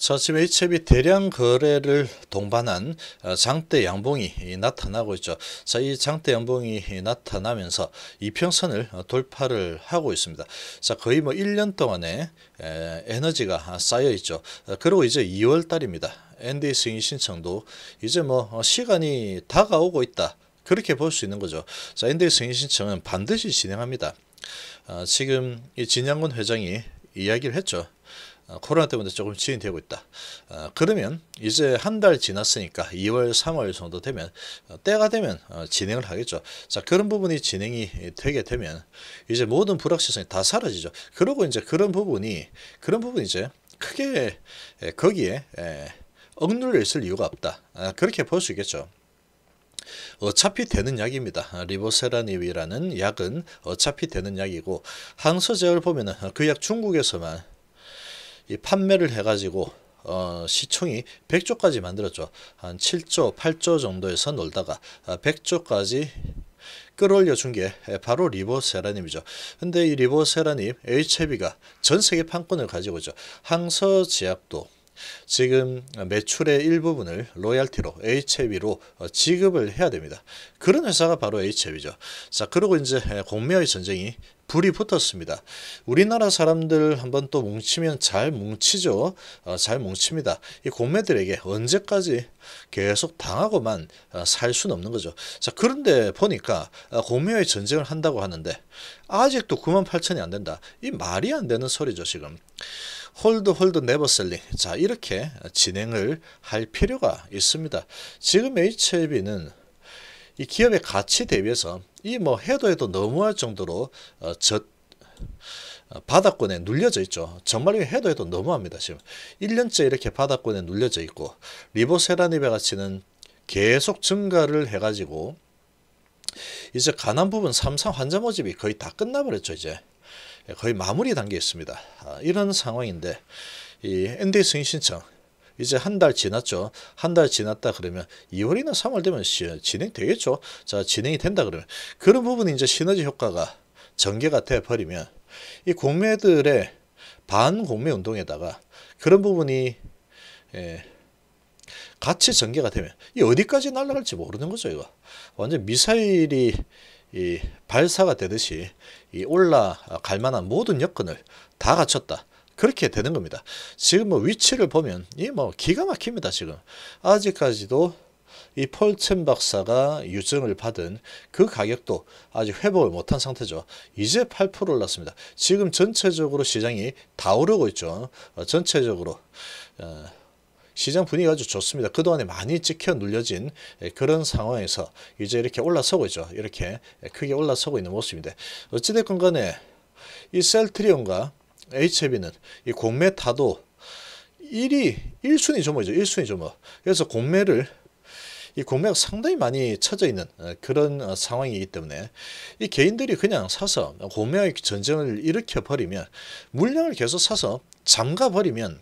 선심 H협이 대량 거래를 동반한 어, 장대 양봉이 나타나고 있죠. 자, 이 장대 양봉이 나타나면서 이평선을 어, 돌파를 하고 있습니다. 자, 거의 뭐 1년 동안에 에너지가 쌓여 있죠. 어, 그리고 이제 2월 달입니다. ND 승인 신청도 이제 뭐 시간이 다가오고 있다. 그렇게 볼 수 있는 거죠. 자, ND 승인 신청은 반드시 진행합니다. 지금 이 진양곤 회장이 이야기를 했죠. 어, 코로나 때문에 조금 진행되고 있다. 어, 그러면 이제 한 달 지났으니까 2월, 3월 정도 되면 어, 때가 되면 진행을 하겠죠. 자 그런 부분이 진행이 되게 되면 이제 모든 불확실성이 다 사라지죠. 그러고 이제 그런 부분이 그런 부분 이제 크게 거기에 억눌려 있을 이유가 없다. 아, 그렇게 볼 수 있겠죠. 어차피 되는 약입니다. 아, 리보세라닙이라는 약은 어차피 되는 약이고 항서제를 보면 그 약 중국에서만 판매를 해가지고 어, 시총이 100조까지 만들었죠. 한 7조, 8조 정도에서 놀다가 100조까지 아, 끌어올려 준 게 바로 리보세라님이죠. 근데 이 리보세라님 HB가 전 세계 판권을 가지고 있죠. 항서 제약도 지금 매출의 일부분을 로얄티로 HB로 어, 지급을 해야 됩니다. 그런 회사가 바로 HB죠. 자, 그리고 이제 공매의 전쟁이 불이 붙었습니다. 우리나라 사람들 한 번 또 뭉치면 잘 뭉치죠. 어, 잘 뭉칩니다. 이 공매들에게 언제까지 계속 당하고만 어, 살 수는 없는 거죠. 자 그런데 보니까 어, 공매의 전쟁을 한다고 하는데 아직도 9만 8천이 안 된다. 이 말이 안 되는 소리죠 지금. 홀드 홀드 네버셀링 자 이렇게 진행을 할 필요가 있습니다. 지금 HLB는 이 기업의 가치 대비해서 이뭐 해도 해도 너무할 정도로 어, 저 어, 바닥권에 눌려져 있죠. 정말 해도 해도 너무합니다. 지금 1년째 이렇게 바닥권에 눌려져 있고 리보세라닙의 가치는 계속 증가를 해가지고 이제 가난 부분 삼상 환자 모집이 거의 다 끝나버렸죠. 이제 거의 마무리 단계에 있습니다. 아, 이런 상황인데 이 NDA 승인 신청 이제 한 달 지났죠. 한 달 지났다 그러면 2월이나 3월 되면 시, 진행되겠죠. 자, 진행이 된다 그러면 그런 부분이 이제 시너지 효과가 전개가 돼 버리면 이 공매들의 반공매 운동에다가 그런 부분이 예, 같이 전개가 되면 이 어디까지 날아갈지 모르는 거죠 이거 완전 미사일이 이 발사가 되듯이 이 올라갈 만한 모든 여건을 다 갖췄다 그렇게 되는 겁니다. 지금 뭐 위치를 보면 이 뭐 기가 막힙니다. 지금 아직까지도 이 폴첸 박사가 유증을 받은 그 가격도 아직 회복을 못한 상태죠. 이제 8% 올랐습니다. 지금 전체적으로 시장이 다 오르고 있죠. 어, 전체적으로 어, 시장 분위기가 아주 좋습니다. 그동안에 많이 찍혀 눌려진 그런 상황에서 이제 이렇게 올라서고 있죠. 이렇게 크게 올라서고 있는 모습인데 어찌됐건 간에 이 셀트리온과 HB는 이 공매 타도 1위, 1순위 조모죠. 1순위 조모. 그래서 공매를 이 공매가 상당히 많이 쳐져 있는 어, 그런 어, 상황이기 때문에 이 개인들이 그냥 사서 공매의 전쟁을 일으켜 버리면 물량을 계속 사서 잠가 버리면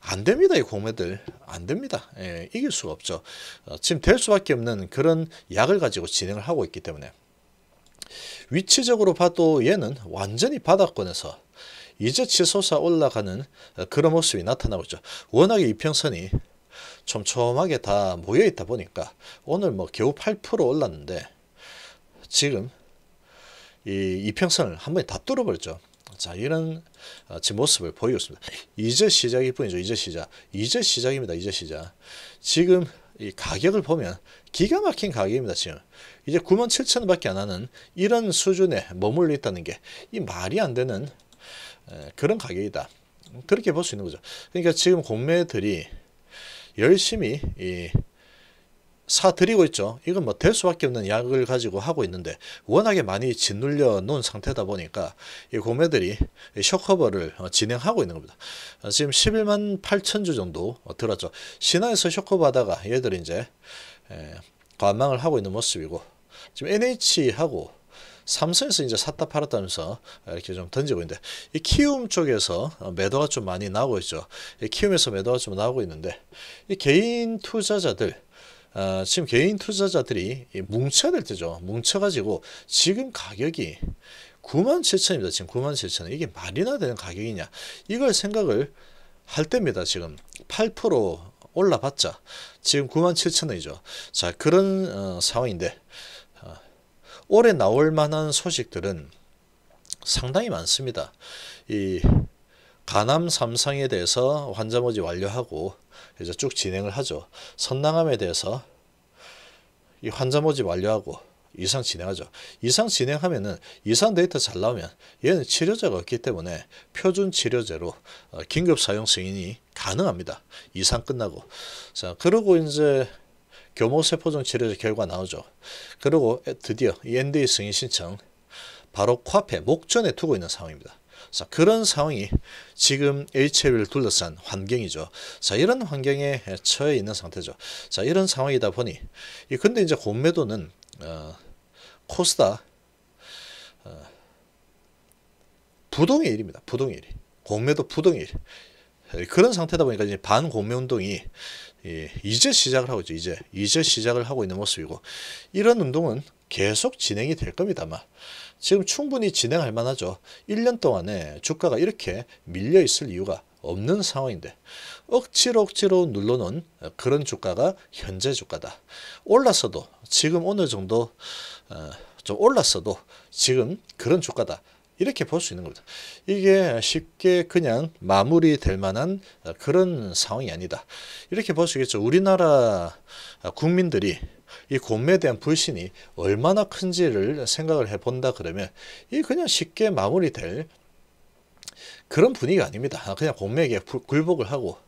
안 됩니다. 이 공매들 안 됩니다. 예, 이길 수가 없죠. 어, 지금 될 수밖에 없는 그런 약을 가지고 진행을 하고 있기 때문에 위치적으로 봐도 얘는 완전히 바닥권에서 이제 치솟아 올라가는 어, 그런 모습이 나타나고 있죠. 워낙에 이평선이 촘촘하게 다 모여 있다 보니까 오늘 뭐 겨우 8% 올랐는데 지금 이 이평선을 한 번에 다 뚫어버렸죠. 자 이런 어, 제 모습을 보이고 습니다 이제 시작일 뿐이죠. 이제 시작. 이제 시작입니다. 이제 시작. 지금 이 가격을 보면 기가 막힌 가격입니다. 지금 이제 9 7 0 0 0원밖에안 하는 이런 수준에 머물러 있다는 게 이 말이 안 되는 그런 가격이다. 그렇게 볼 수 있는 거죠. 그러니까 지금 공매들이 열심히 사드리고 있죠. 이건 뭐 될 수밖에 없는 약을 가지고 하고 있는데 워낙에 많이 짓눌려 놓은 상태다 보니까 이 고매들이 쇼커버를 어, 진행하고 있는 겁니다. 어, 지금 11만 8천 주 정도 어, 들었죠. 신화에서 쇼커버 하다가 얘들이 이제 관망을 하고 있는 모습이고 지금 NH하고 삼성에서 이제 샀다 팔았다면서 이렇게 좀 던지고 있는데 이 키움 쪽에서 매도가 좀 많이 나오고 있죠. 이 키움에서 매도가 좀 나오고 있는데 이 개인 투자자들 어, 지금 개인 투자자들이 뭉쳐야 될 때죠. 뭉쳐가지고 지금 가격이 9만 7천입니다. 지금 9만 7천 이게 말이나 되는 가격이냐 이걸 생각을 할 때입니다. 지금 8% 올라봤자 지금 9만 7천 원이죠. 자 그런 어, 상황인데 올해 나올 만한 소식들은 상당히 많습니다. 이 간암 삼상에 대해서 환자 모집 완료하고 이제 쭉 진행을 하죠. 선낭암에 대해서 이 환자 모집 완료하고 이상 진행하죠. 이상 진행하면은 이상 데이터 잘 나오면 얘는 치료제가 없기 때문에 표준 치료제로 어, 긴급 사용 승인이 가능합니다. 이상 끝나고. 자, 그러고 이제 교모세포종 치료제 결과 나오죠. 그리고 드디어 NDA 승인 신청 바로 코앞에 목전에 두고 있는 상황입니다. 자, 그런 상황이 지금 HL을 둘러싼 환경이죠. 자, 이런 환경에 처해 있는 상태죠. 자, 이런 상황이다 보니 이 근데 이제 공매도는 어, 코스닥 어, 부동의 일입니다. 부동의 일. 공매도 부동의 일. 그런 상태다 보니까 이제 반공매 운동이 예, 이제 시작을 하고 있죠. 이제 이제 시작을 하고 있는 모습이고 이런 운동은 계속 진행이 될 겁니다만 지금 충분히 진행할 만하죠. 1년 동안에 주가가 이렇게 밀려 있을 이유가 없는 상황인데 억지로 억지로 눌러놓은 그런 주가가 현재 주가다. 올랐어도 지금 어느 정도 어, 좀 올랐어도 지금 그런 주가다. 이렇게 볼 수 있는 겁니다. 이게 쉽게 그냥 마무리될 만한 그런 상황이 아니다. 이렇게 볼 수 있겠죠. 우리나라 국민들이 이 곰에 대한 불신이 얼마나 큰지를 생각을 해본다 그러면 이 그냥 쉽게 마무리될 그런 분위기가 아닙니다. 아, 그냥 곰에게 굴복을 하고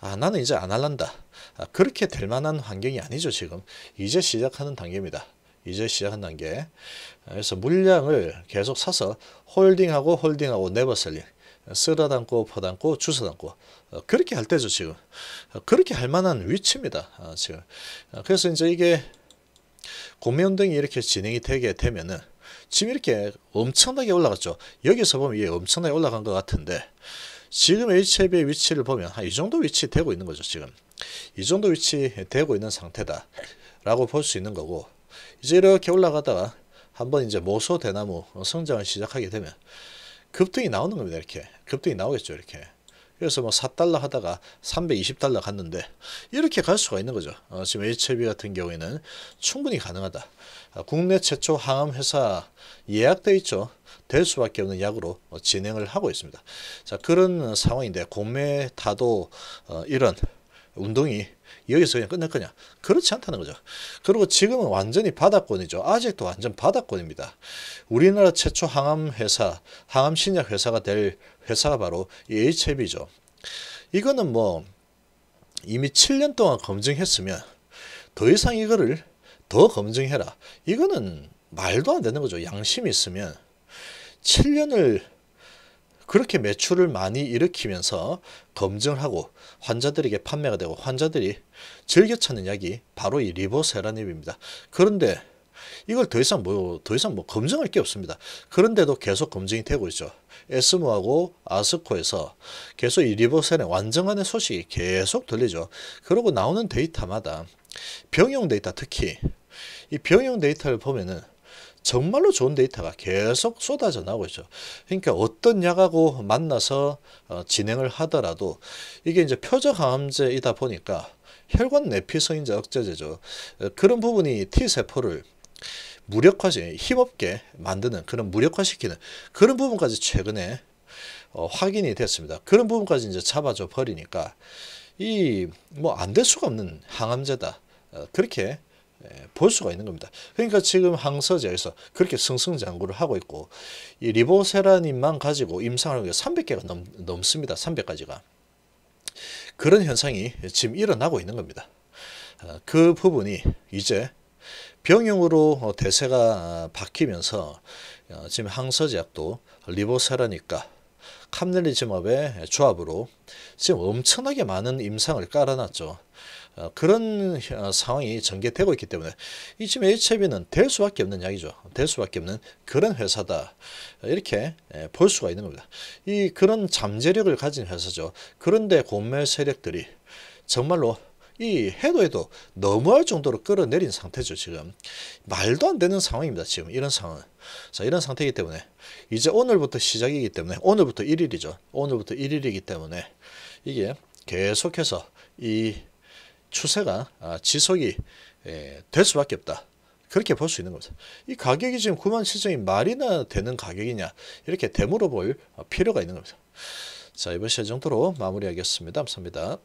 아, 나는 이제 안 할란다. 아, 그렇게 될 만한 환경이 아니죠, 지금. 이제 시작하는 단계입니다. 이제 시작한 단계. 그래서 물량을 계속 사서 홀딩하고 홀딩하고 네버셀링. 쓰다 담고 퍼담고 주워 담고 어, 그렇게 할 때죠 지금 어, 그렇게 할 만한 위치입니다 어, 지금 그래서 이제 이게 고면등이 이렇게 진행이 되게 되면은 지금 이렇게 엄청나게 올라갔죠 여기서 보면 이게 엄청나게 올라간 것 같은데 지금 HIV의 위치를 보면 한이 정도 위치 되고 있는 거죠 지금 이 정도 위치 되고 있는 상태다 라고 볼 수 있는 거고 이제 이렇게 올라가다가 한번 이제 모소 대나무 성장을 시작하게 되면 급등이 나오는 겁니다. 이렇게 급등이 나오겠죠. 이렇게 그래서 뭐 4달러 하다가 320달러 갔는데 이렇게 갈 수가 있는 거죠. 어, 지금 HLB 같은 경우에는 충분히 가능하다. 아, 국내 최초 항암 회사 예약돼 있죠. 될 수밖에 없는 약으로 어, 진행을 하고 있습니다. 자 그런 상황인데 공매 타도 어, 이런 운동이 여기서 그냥 끝날 거냐? 그렇지 않다는 거죠. 그리고 지금은 완전히 바닥권이죠. 아직도 완전 바닥권입니다. 우리나라 최초 항암 회사, 항암 신약 회사가 될 회사가 바로 이 HLB죠. 이거는 뭐 이미 7년 동안 검증했으면 더 이상 이거를 더 검증해라. 이거는 말도 안 되는 거죠. 양심이 있으면 7년을 그렇게 매출을 많이 일으키면서 검증하고 환자들에게 판매가 되고 환자들이 즐겨 찾는 약이 바로 이 리보세라닙입니다. 그런데 이걸 더 이상 뭐 더 이상 뭐 검증할 게 없습니다. 그런데도 계속 검증이 되고 있죠. 에스모하고 아스코에서 계속 이 리보센의 완전한 소식이 계속 들리죠. 그러고 나오는 데이터마다 병용 데이터 특히 이 병용 데이터를 보면은 정말로 좋은 데이터가 계속 쏟아져 나오고 있죠. 그러니까 어떤 약하고 만나서 어, 진행을 하더라도 이게 이제 표적항암제이다 보니까 혈관 내피성인자 억제제죠. 어, 그런 부분이 T세포를 무력화시, 힘없게 만드는 그런 무력화시키는 그런 부분까지 최근에 어, 확인이 됐습니다. 그런 부분까지 이제 잡아줘 버리니까 이 뭐 안 될 수가 없는 항암제다. 어, 그렇게 예, 볼 수가 있는 겁니다. 그러니까 지금 항서제에서 그렇게 승승장구를 하고 있고 이 리보세라닌만 가지고 임상하는 300개가 넘, 넘습니다. 300가지가. 그런 현상이 지금 일어나고 있는 겁니다. 아, 그 부분이 이제 병용으로 대세가 바뀌면서 어, 지금 항서제약도 리보세라니까 캄넬리지맙의 조합으로 지금 엄청나게 많은 임상을 깔아놨죠. 어, 그런 어, 상황이 전개되고 있기 때문에 이쯤 HIV는 될 수밖에 없는 약이죠. 될 수밖에 없는 그런 회사다. 이렇게 예, 볼 수가 있는 겁니다. 이 그런 잠재력을 가진 회사죠. 그런데 공매 세력들이 정말로 이 해도 해도 너무할 정도로 끌어내린 상태죠 지금 말도 안 되는 상황입니다 지금 이런 상황 자 이런 상태이기 때문에 이제 오늘부터 시작이기 때문에 오늘부터 1일이죠 오늘부터 1일이기 때문에 이게 계속해서 이 추세가 아, 지속이 예, 될 수밖에 없다. 그렇게 볼 수 있는 거죠. 이 가격이 지금 9만 7천이 말이나 되는 가격이냐 이렇게 되물어볼 어, 필요가 있는 겁니다. 자 이번 시간 정도로 마무리하겠습니다. 감사합니다.